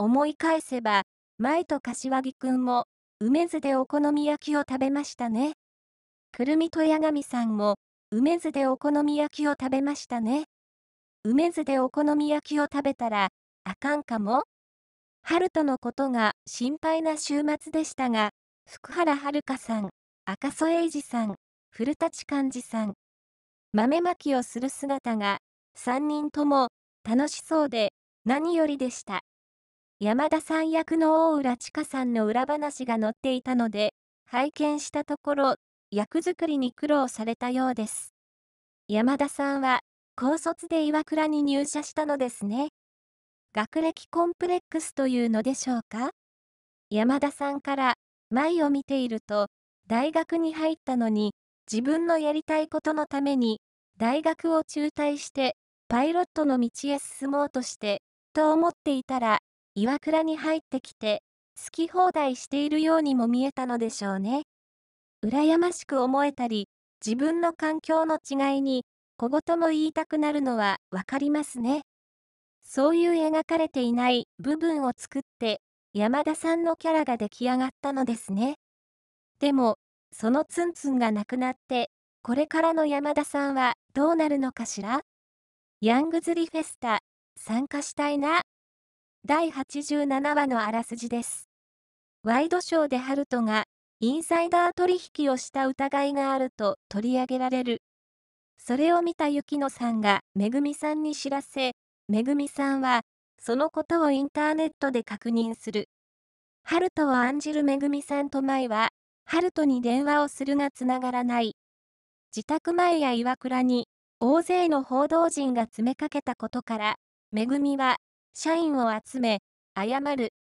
思い返せば、前と柏木くんも、梅津でお好み焼きを食べましたね。くるみと八神さんも、梅津でお好み焼きを食べましたね。梅津でお好み焼きを食べたら、あかんかも春とのことが心配な週末でしたが、福原遥さん、赤楚衛二さん、古舘寛事さん、豆まきをする姿が、3人とも楽しそうで何よりでした。山田さん役の大浦知佳さんの裏話が載っていたので、拝見したところ、役作りに苦労されたようです。山田さんは、高卒で岩倉に入社したのですね。学歴コンプレックスというのでしょうか山田さんから、前を見ていると、大学に入ったのに、自分のやりたいことのために、大学を中退して、パイロットの道へ進もうとして、と思っていたら、岩倉に入ってきて、好き放題しているようにも見えたのでしょうね。羨ましく思えたり、自分の環境の違いに、小言も言いたくなるのはわかりますね。そういう描かれていない部分を作って、山田さんのキャラが出来上がったのですね。でも、そのツンツンがなくなって、これからの山田さんはどうなるのかしらヤングズリフェスタ、参加したいな。第87話のあらすじです。ワイドショーでハルトが、インサイダー取引をした疑いがあると取り上げられる。それを見た雪乃さんがめぐみさんに知らせ、めぐみさんは、そのことをインターネットで確認する。ハルトを案じるめぐみさんと舞は、ハルトに電話をするがつながらない。自宅前や岩倉に、大勢の報道陣が詰めかけたことから、めぐみは、社員を集め、謝る